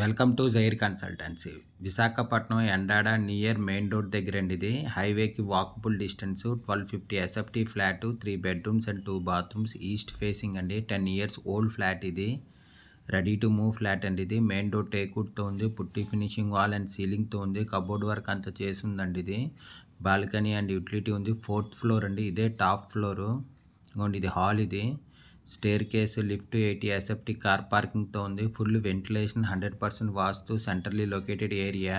welcome to జైర్ consultancy Visakhapatnam Endada near main road దగ్గర అండి ఇది హైవేకి walkable distance twelve fifty SFT flat three bedrooms and two bathrooms east facing అండి ten years old flat ఇది ready to move flat అండి ఇది మెయిన్ డోర్ టేకుడ్తో ఉంది పుట్టి ఫినిషింగ్ వాల్ అండ్ సీలింగ్తో ఉంది కబోర్డ్ వర్క్ అంతా చేసిందండి ఇది బాల్కనీ అండ్ యూటిలిటీ ఉంది ఫోర్త్ ఫ్లోర్ అండి ఇదే టాప్ ఫ్లోరు ఇది హాల్ ఇది staircase lift eighty aseptic car పార్కింగ్తో ఉంది full ventilation hundred percent vastu centrally located area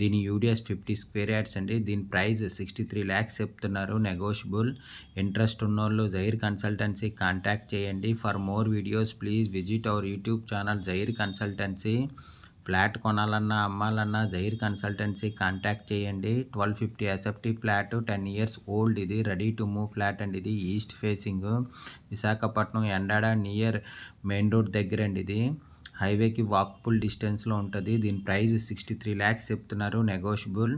దీని యూడిఎస్ ఫిఫ్టీ స్క్వేర్ యార్డ్స్ అండి దీని ప్రైస్ సిక్స్టీ త్రీ ల్యాక్స్ చెప్తున్నారు నెగోషియబుల్ ఇంట్రెస్ట్ ఉన్నోళ్ళు జైర్ కన్సల్టెన్సీ కాంటాక్ట్ చేయండి for more videos please visit our YouTube channel జైర్ కన్సల్టెన్సీ ఫ్లాట్ కొనాలన్నా అమ్మాలన్నా జైర్ కన్సల్టెన్సీ కాంటాక్ట్ చేయండి twelve fifty SFT flat ten years old ఇది రెడీ టు మూవ్ ఫ్లాట్ అండి ఇది east facing Visakhapatnam Endada near main road దగ్గర అండి ఇది హైవేకి వాక్ఫుల్ డిస్టెన్స్లో ఉంటుంది దీని ప్రైస్ సిక్స్టీ త్రీ ల్యాక్స్ చెప్తున్నారు నెగోషియబుల్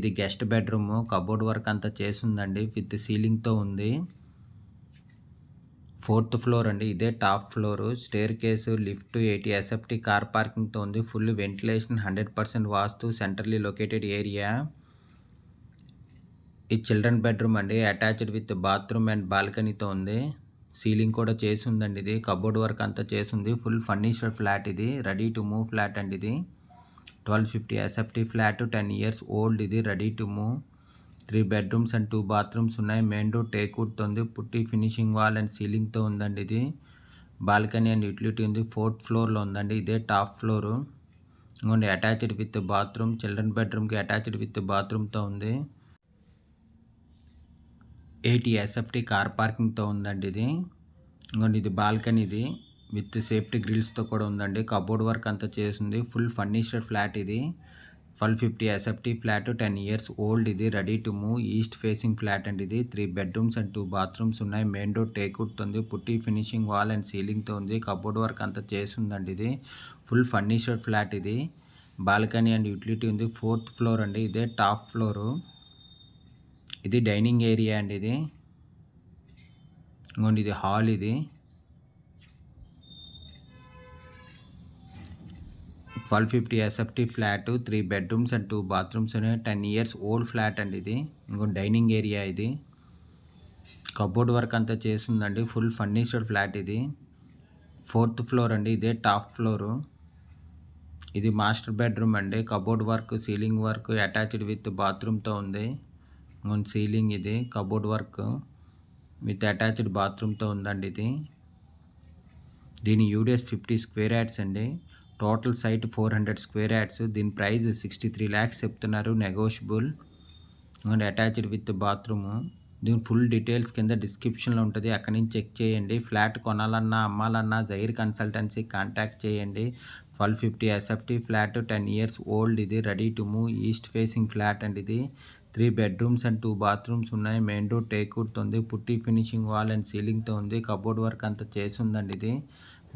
ఇది గెస్ట్ బెడ్రూమ్ కబోర్డ్ వర్క్ అంతా చేసిందండి విత్ సీలింగ్తో ఉంది ఫోర్త్ ఫ్లోర్ అండి ఇదే top floor staircase lift eighty SFT car పార్కింగ్తో ఉంది full ventilation hundred percent vastu centrally located area ఈ చిల్డ్రన్ బెడ్రూమ్ అండి అటాచ్డ్ విత్ బాత్రూమ్ అండ్ బాల్కనీతో ఉంది సీలింగ్ కూడా చేసి ఉందండి ఇది కబోర్డ్ వర్క్ అంతా చేసి ఉంది ఫుల్ ఫర్నిచర్ ఫ్లాట్ ఇది రెడీ టు మూవ్ ఫ్లాట్ అండి ఇది twelve fifty SFT flat ten years old ఇది ready to move three bedrooms and two bathrooms ఉన్నాయి మెయిన్ డోర్ టేక్వుడ్తో ఉంది పుట్టి ఫినిషింగ్ వాల్ అండ్ సీలింగ్తో ఉందండి ఇది బాల్కనీ అండ్ యూటిలిటీ ఉంది ఫోర్త్ ఫ్లోర్లో ఉందండి ఇదే టాప్ ఫ్లోరు ఇంకోండి అటాచ్డ్ విత్ బాత్రూమ్ చిల్డ్రన్ బెడ్రూమ్కి అటాచ్డ్ విత్ బాత్రూమ్తో ఉంది ఎయిటీ ఎస్ఎఫ్టీ కార్ పార్కింగ్తో ఉందండి ఇది ఇంకోండి ఇది బాల్కనీ ఇది విత్ సేఫ్టీ గ్రిల్స్తో కూడా ఉందండి కబోర్డ్ వర్క్ అంతా చేసింది ఫుల్ ఫర్నిచర్ ఫ్లాట్ ఇది twelve fifty SFT flat ten years old ఇది ready to move east facing flat and ఇది three bedrooms and two bathrooms ఉన్నాయి మెయిన్ డోర్ టేకుట్ ఉంది పుట్టి ఫినిషింగ్ వాల్ అండ్ సీలింగ్తో ఉంది cupboard work అంతా చేసిందండి ఇది full furnished flat ఇది balcony and utility ఉంది ఫోర్త్ ఫ్లోర్ అండి ఇదే టాప్ ఫ్లోరు ఇది డైనింగ్ ఏరియా అండి ఇది ఇంకోండి ఇది హాల్ ఇది twelve fifty SFT flat three bedrooms and two bathrooms ten years old flat అండి ఇది ఇంకో డైనింగ్ ఏరియా ఇది కబోర్డ్ వర్క్ అంతా చేసిందండి ఫుల్ ఫర్నిచర్డ్ ఫ్లాట్ ఇది ఫోర్త్ ఫ్లోర్ అండి ఇదే టాప్ ఫ్లోరు ఇది మాస్టర్ బెడ్రూమ్ అండి cupboard work ceiling work attached with బాత్రూమ్తో ఉంది సీలింగ్ ఇది కబోర్డ్ వర్క్ విత్ అటాచ్డ్ బాత్రూమ్తో ఉందండి ఇది దీని యూడిఎస్ ఫిఫ్టీ స్క్వేర్ యాడ్స్ అండి total site four hundred square yards దీని ప్రైస్ సిక్స్టీ త్రీ ల్యాక్స్ చెప్తున్నారు negotiable and attached with bathroom దీని ఫుల్ డీటెయిల్స్ కింద డిస్క్రిప్షన్లో ఉంటుంది అక్కడి నుంచి చెక్ చేయండి ఫ్లాట్ కొనాలన్నా అమ్మాలన్నా జైర్ కన్సల్టెన్సీ కాంటాక్ట్ చేయండి twelve fifty SFT flat ten years old ఇది ready to move east facing flat అండి ఇది three bedrooms and two bathrooms ఉన్నాయి మెయిన్ డోర్ టేక్వుడ్తో ఉంది పుట్టి ఫినిషింగ్ వాల్ అండ్ సీలింగ్తో ఉంది కబోర్డ్ వర్క్ అంతా చేసి ఉందండి ఇది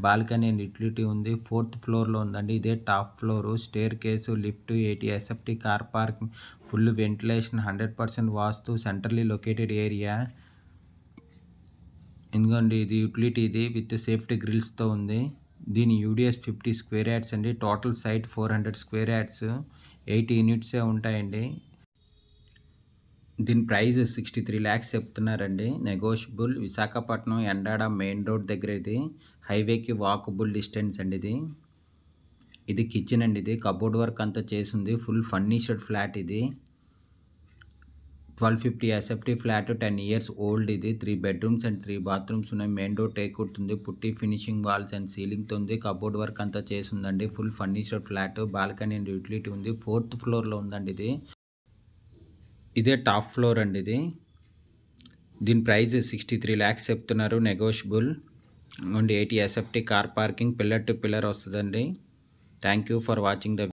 బాల్కనీ అండ్ యూటిలిటీ ఉంది ఫోర్త్ ఫ్లోర్లో ఉందండి ఇదే top floor staircase lift eighty SFT car park full ventilation hundred percent vastu centrally located area ఎందుకండి ఇది యూటిలిటీ ఇది విత్ సేఫ్టీ గ్రిల్స్తో ఉంది దీని యూడిఎస్ ఫిఫ్టీ స్క్వేర్ యాడ్స్ అండి total site four hundred square yards eight యూనిట్సే ఉంటాయండి దీని ప్రైస్ సిక్స్టీ త్రీ ల్యాక్స్ చెప్తున్నారండి negotiable Visakhapatnam Endada main road దగ్గర ఇది హైవేకి వాకబుల్ డిస్టెన్స్ అండి ఇది ఇది కిచెన్ అండి ఇది కబోర్డ్ వర్క్ అంతా చేసింది ఫుల్ ఫర్నిషడ్ ఫ్లాట్ ఇది twelve fifty SFT flat ten years old ఇది three bedrooms and three bathrooms ఉన్నాయి మెయిన్ డోర్ టేక్ ఉంది పుట్టి ఫినిషింగ్ వాల్స్ అండ్ సీలింగ్తో ఉంది కబోర్డ్ వర్క్ అంతా చేసి ఉందండి full furniture flat balcony and utility ఉంది ఫోర్త్ ఫ్లోర్లో ఉందండి ఇది ఇదే టాప్ ఫ్లోర్ అండి ఇది దీని ప్రైస్ సిక్స్టీ త్రీ ల్యాక్స్ చెప్తున్నారు negotiable and eighty SFT car parking pillar to pillar వస్తుందండి thank you for watching the